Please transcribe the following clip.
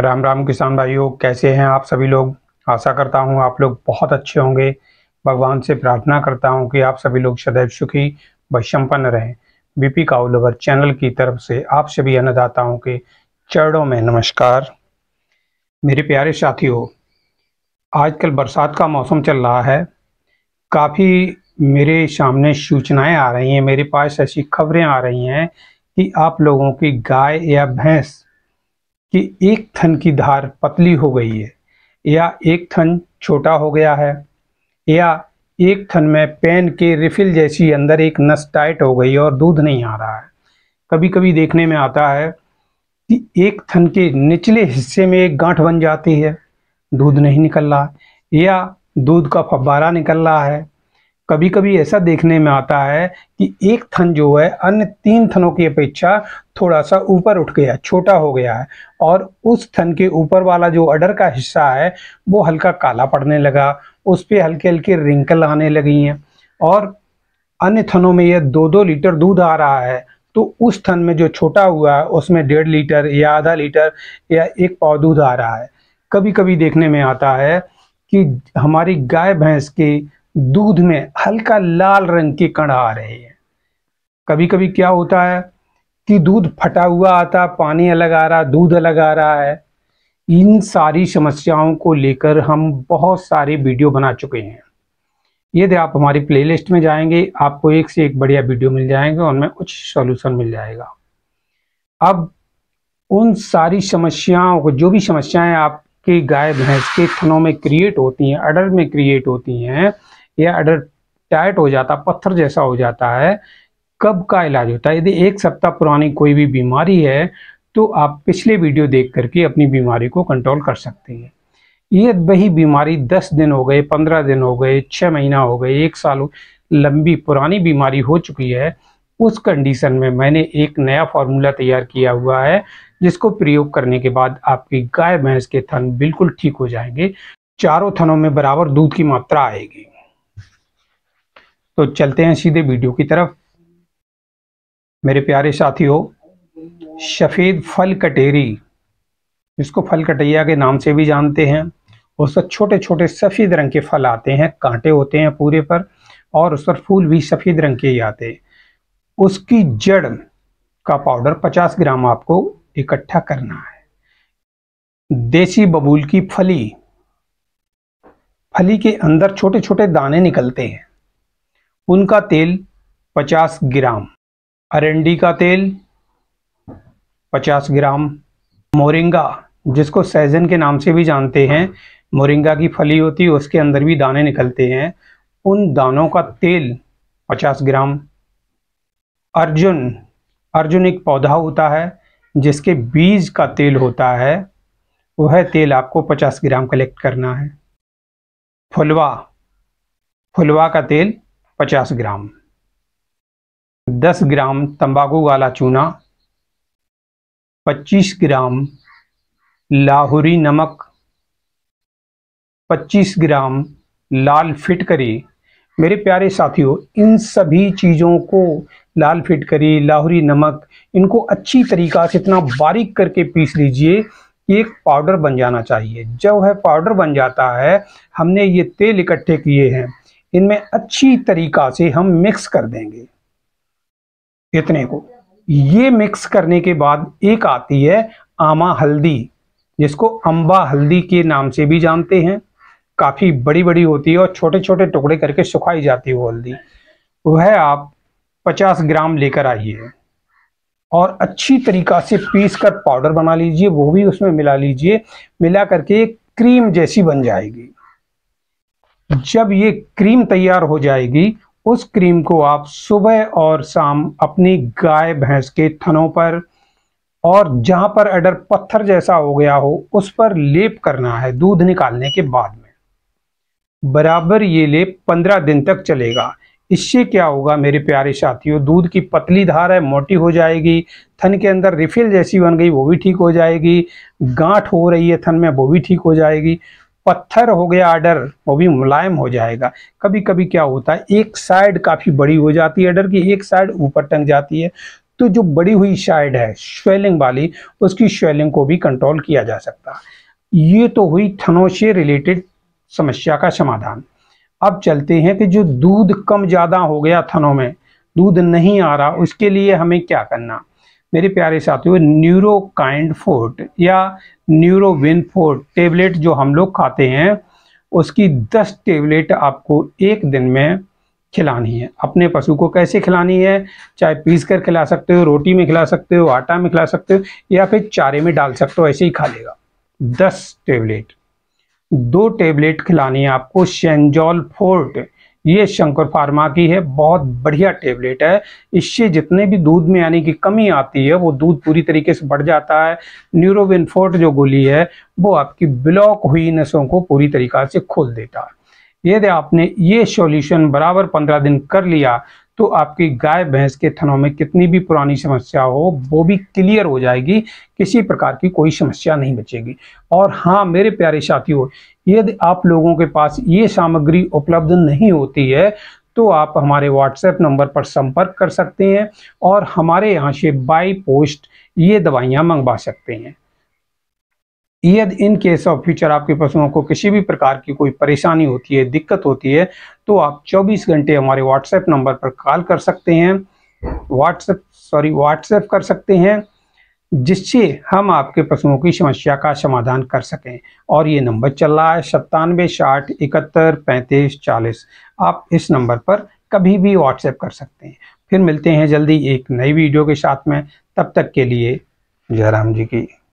राम राम किसान भाइयों कैसे हैं आप सभी लोग आशा करता हूं आप लोग बहुत अच्छे होंगे भगवान से प्रार्थना करता हूं कि आप सभी लोग सदैव सुखी व सम्पन्न रहें बीपी काउलवर चैनल की तरफ से आप सभी अन्नदाताओं के चरणों में नमस्कार मेरे प्यारे साथियों आजकल बरसात का मौसम चल रहा है काफ़ी मेरे सामने सूचनाएं आ रही हैं मेरे पास ऐसी खबरें आ रही हैं कि आप लोगों की गाय या भैंस कि एक थन की धार पतली हो गई है या एक थन छोटा हो गया है या एक थन में पेन के रिफिल जैसी अंदर एक नस टाइट हो गई और दूध नहीं आ रहा है कभी कभी देखने में आता है कि एक थन के निचले हिस्से में एक गांठ बन जाती है दूध नहीं निकल रहा या दूध का फब्बारा निकल रहा है कभी कभी ऐसा देखने में आता है कि एक थन जो है अन्य तीन थनों की अपेक्षा थोड़ा सा ऊपर उठ गया छोटा हो गया है और उस थन के ऊपर वाला जो अडर का हिस्सा है वो हल्का काला पड़ने लगा उस पर हल्के हल्के रिंकल आने लगी हैं और अन्य थनों में यह दो दो लीटर दूध आ रहा है तो उस थन में जो छोटा हुआ है उसमें डेढ़ लीटर या आधा लीटर या एक पाव दूध आ रहा है कभी कभी देखने में आता है कि हमारी गाय भैंस के दूध में हल्का लाल रंग के कण आ रहे हैं कभी कभी क्या होता है कि दूध फटा हुआ आता पानी अलग आ रहा दूध अलग आ रहा है इन सारी समस्याओं को लेकर हम बहुत सारे वीडियो बना चुके हैं यदि आप हमारी प्लेलिस्ट में जाएंगे आपको एक से एक बढ़िया वीडियो मिल जाएंगे उनमें कुछ सॉल्यूशन मिल जाएगा अब उन सारी समस्याओं को जो भी समस्याएं आपके गाय भैंस के थनों में क्रिएट होती हैं अडर में क्रिएट होती हैं या अडर टाइट हो जाता पत्थर जैसा हो जाता है कब का इलाज होता है यदि एक सप्ताह पुरानी कोई भी बीमारी है तो आप पिछले वीडियो देख करके अपनी बीमारी को कंट्रोल कर सकते हैं ये वही बीमारी दस दिन हो गए पंद्रह दिन हो गए छः महीना हो गए एक साल लंबी पुरानी बीमारी हो चुकी है उस कंडीशन में मैंने एक नया फार्मूला तैयार किया हुआ है जिसको प्रयोग करने के बाद आपकी गाय भैंस के थन बिल्कुल ठीक हो जाएंगे चारों थनों में बराबर दूध की मात्रा आएगी तो चलते हैं सीधे वीडियो की तरफ मेरे प्यारे साथियों सफ़ेद फल कटेरी जिसको फल कटैया के नाम से भी जानते हैं उस पर छोटे छोटे सफ़ेद रंग के फल आते हैं कांटे होते हैं पूरे पर और उस पर फूल भी सफ़ेद रंग के ही आते हैं उसकी जड़ का पाउडर 50 ग्राम आपको इकट्ठा करना है देसी बबूल की फली फली के अंदर छोटे छोटे दाने निकलते हैं उनका तेल 50 ग्राम अरंडी का तेल 50 ग्राम मोरिंगा जिसको सैजन के नाम से भी जानते हैं मोरिंगा की फली होती है उसके अंदर भी दाने निकलते हैं उन दानों का तेल 50 ग्राम अर्जुन अर्जुन एक पौधा होता है जिसके बीज का तेल होता है वह तेल आपको 50 ग्राम कलेक्ट करना है फुलवा फुलवा का तेल पचास ग्राम दस ग्राम तंबाकू वाला चूना पच्चीस ग्राम लाहौरी नमक पच्चीस ग्राम लाल फिटकरी मेरे प्यारे साथियों इन सभी चीज़ों को लाल फिटकरी लाहौरी नमक इनको अच्छी तरीका से इतना बारीक करके पीस लीजिए कि एक पाउडर बन जाना चाहिए जब है पाउडर बन जाता है हमने ये तेल इकट्ठे किए हैं इनमें अच्छी तरीका से हम मिक्स कर देंगे इतने को ये मिक्स करने के बाद एक आती है आमा हल्दी जिसको अंबा हल्दी के नाम से भी जानते हैं काफ़ी बड़ी बड़ी होती है और छोटे छोटे टुकड़े करके सुखाई जाती है वो हल्दी वह आप 50 ग्राम लेकर आइए और अच्छी तरीका से पीस कर पाउडर बना लीजिए वो भी उसमें मिला लीजिए मिला करके एक क्रीम जैसी बन जाएगी जब ये क्रीम तैयार हो जाएगी उस क्रीम को आप सुबह और शाम अपनी गाय भैंस के थनों पर और जहां पर अडर पत्थर जैसा हो गया हो उस पर लेप करना है दूध निकालने के बाद में बराबर ये लेप पंद्रह दिन तक चलेगा इससे क्या होगा मेरे प्यारे साथियों दूध की पतली धार है मोटी हो जाएगी थन के अंदर रिफिल जैसी बन गई वो भी ठीक हो जाएगी गांठ हो रही है थन में वो भी ठीक हो जाएगी पत्थर हो गया आर्डर वो भी मुलायम हो जाएगा कभी कभी क्या होता है एक साइड काफ़ी बड़ी हो जाती है आर्डर की एक साइड ऊपर टंग जाती है तो जो बड़ी हुई साइड है स्वेलिंग वाली उसकी स्वेलिंग को भी कंट्रोल किया जा सकता है ये तो हुई थनों से रिलेटेड समस्या का समाधान अब चलते हैं कि जो दूध कम ज़्यादा हो गया थनों में दूध नहीं आ रहा उसके लिए हमें क्या करना मेरे प्यारे साथियों न्यूरोकाइंड फोर्ट या न्यूरोविन फोर्ट टेबलेट जो हम लोग खाते हैं उसकी 10 टेबलेट आपको एक दिन में खिलानी है अपने पशु को कैसे खिलानी है चाहे पीस कर खिला सकते हो रोटी में खिला सकते हो आटा में खिला सकते हो या फिर चारे में डाल सकते हो ऐसे ही खा लेगा दस टेबलेट दो टेबलेट खिलानी है आपको शेंजॉल फोर्ट ये शंकर फार्मा की है बहुत बढ़िया टेबलेट है इससे जितने भी दूध में यानी कि कमी आती है वो दूध पूरी तरीके से बढ़ जाता है न्यूरोविनफोर्ट जो गोली है वो आपकी ब्लॉक हुई नसों को पूरी तरीका से खोल देता है यदि आपने ये सॉल्यूशन बराबर पंद्रह दिन कर लिया तो आपकी गाय भैंस के थनों में कितनी भी पुरानी समस्या हो वो भी क्लियर हो जाएगी किसी प्रकार की कोई समस्या नहीं बचेगी और हाँ मेरे प्यारे साथियों यदि आप लोगों के पास ये सामग्री उपलब्ध नहीं होती है तो आप हमारे व्हाट्सएप नंबर पर संपर्क कर सकते हैं और हमारे यहाँ से बाई पोस्ट ये दवाइयाँ मंगवा सकते हैं यदि इन केस ऑफ फ्यूचर आपके पशुओं को किसी भी प्रकार की कोई परेशानी होती है दिक्कत होती है तो आप 24 घंटे हमारे व्हाट्सएप नंबर पर कॉल कर सकते हैं व्हाट्सएप सॉरी व्हाट्सएप कर सकते हैं जिससे हम आपके पशुओं की समस्या का समाधान कर सकें और ये नंबर चल रहा है सत्तानवे साठ इकहत्तर पैंतीस चालीस आप इस नंबर पर कभी भी व्हाट्सएप कर सकते हैं फिर मिलते हैं जल्दी एक नई वीडियो के साथ में तब तक के लिए जयराम जी की